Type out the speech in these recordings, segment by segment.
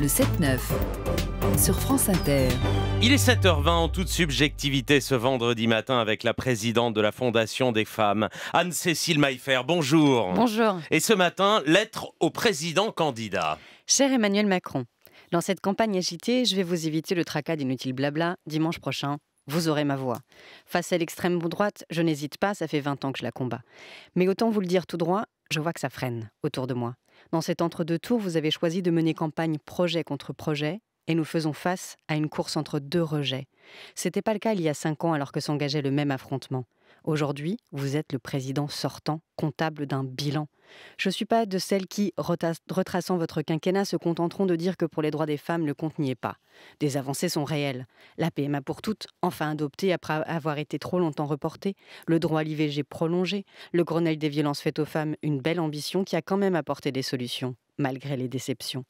le 7-9 sur France Inter. Il est 7h20 en toute subjectivité ce vendredi matin avec la présidente de la Fondation des femmes, Anne-Cécile Maillefer. Bonjour. Bonjour. Et ce matin, lettre au président candidat. Cher Emmanuel Macron, dans cette campagne agitée, je vais vous éviter le tracas d'inutile blabla dimanche prochain vous aurez ma voix. Face à l'extrême droite, je n'hésite pas, ça fait 20 ans que je la combats. Mais autant vous le dire tout droit, je vois que ça freine autour de moi. Dans cet entre-deux tours, vous avez choisi de mener campagne projet contre projet, et nous faisons face à une course entre deux rejets. Ce n'était pas le cas il y a cinq ans alors que s'engageait le même affrontement. Aujourd'hui, vous êtes le président sortant, comptable d'un bilan. Je ne suis pas de celles qui, retraçant votre quinquennat, se contenteront de dire que pour les droits des femmes, le compte n'y est pas. Des avancées sont réelles. La PMA pour toutes, enfin adoptée après avoir été trop longtemps reportée, le droit à l'IVG prolongé, le Grenelle des violences faites aux femmes, une belle ambition qui a quand même apporté des solutions, malgré les déceptions.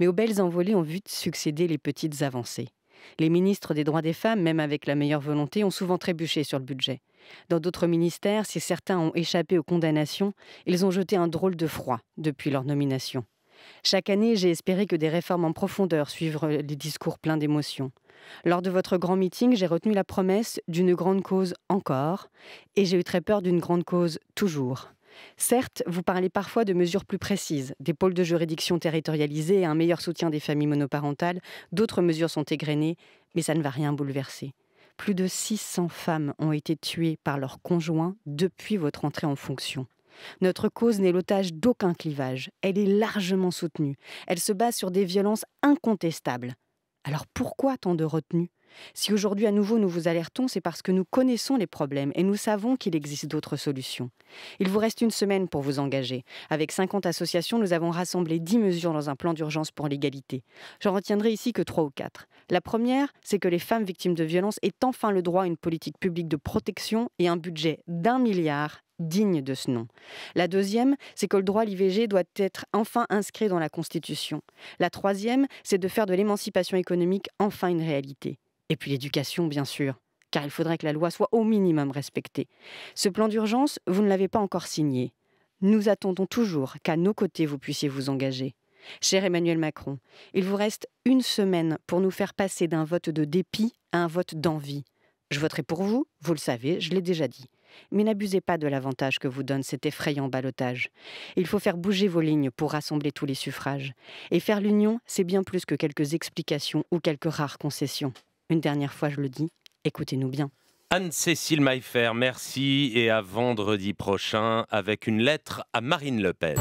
Mais aux belles envolées ont vu succéder les petites avancées. Les ministres des droits des femmes, même avec la meilleure volonté, ont souvent trébuché sur le budget. Dans d'autres ministères, si certains ont échappé aux condamnations, ils ont jeté un drôle de froid depuis leur nomination. Chaque année, j'ai espéré que des réformes en profondeur suivent les discours pleins d'émotions. Lors de votre grand meeting, j'ai retenu la promesse d'une grande cause encore, et j'ai eu très peur d'une grande cause toujours. Certes, vous parlez parfois de mesures plus précises, des pôles de juridiction territorialisés et un meilleur soutien des familles monoparentales, d'autres mesures sont égrenées, mais ça ne va rien bouleverser. Plus de 600 femmes ont été tuées par leurs conjoints depuis votre entrée en fonction. Notre cause n'est l'otage d'aucun clivage, elle est largement soutenue, elle se base sur des violences incontestables. Alors pourquoi tant de retenue si aujourd'hui à nouveau nous vous alertons, c'est parce que nous connaissons les problèmes et nous savons qu'il existe d'autres solutions. Il vous reste une semaine pour vous engager. Avec 50 associations, nous avons rassemblé 10 mesures dans un plan d'urgence pour l'égalité. J'en retiendrai ici que trois ou quatre. La première, c'est que les femmes victimes de violences aient enfin le droit à une politique publique de protection et un budget d'un milliard digne de ce nom. La deuxième, c'est que le droit à l'IVG doit être enfin inscrit dans la Constitution. La troisième, c'est de faire de l'émancipation économique enfin une réalité. Et puis l'éducation, bien sûr, car il faudrait que la loi soit au minimum respectée. Ce plan d'urgence, vous ne l'avez pas encore signé. Nous attendons toujours qu'à nos côtés vous puissiez vous engager. Cher Emmanuel Macron, il vous reste une semaine pour nous faire passer d'un vote de dépit à un vote d'envie. Je voterai pour vous, vous le savez, je l'ai déjà dit. Mais n'abusez pas de l'avantage que vous donne cet effrayant balotage. Il faut faire bouger vos lignes pour rassembler tous les suffrages. Et faire l'union, c'est bien plus que quelques explications ou quelques rares concessions. Une dernière fois, je le dis, écoutez-nous bien. Anne-Cécile Maillefer, merci et à vendredi prochain avec une lettre à Marine Le Pen.